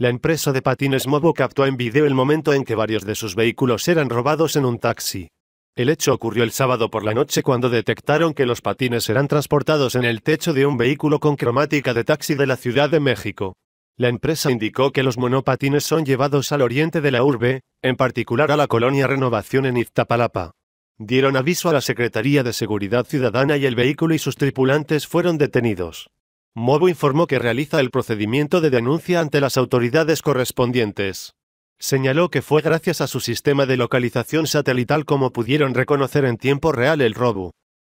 La empresa de patines Movo captó en video el momento en que varios de sus vehículos eran robados en un taxi. El hecho ocurrió el sábado por la noche cuando detectaron que los patines eran transportados en el techo de un vehículo con cromática de taxi de la Ciudad de México. La empresa indicó que los monopatines son llevados al oriente de la urbe, en particular a la colonia Renovación en Iztapalapa. Dieron aviso a la Secretaría de Seguridad Ciudadana y el vehículo y sus tripulantes fueron detenidos. Movo informó que realiza el procedimiento de denuncia ante las autoridades correspondientes. Señaló que fue gracias a su sistema de localización satelital como pudieron reconocer en tiempo real el robo.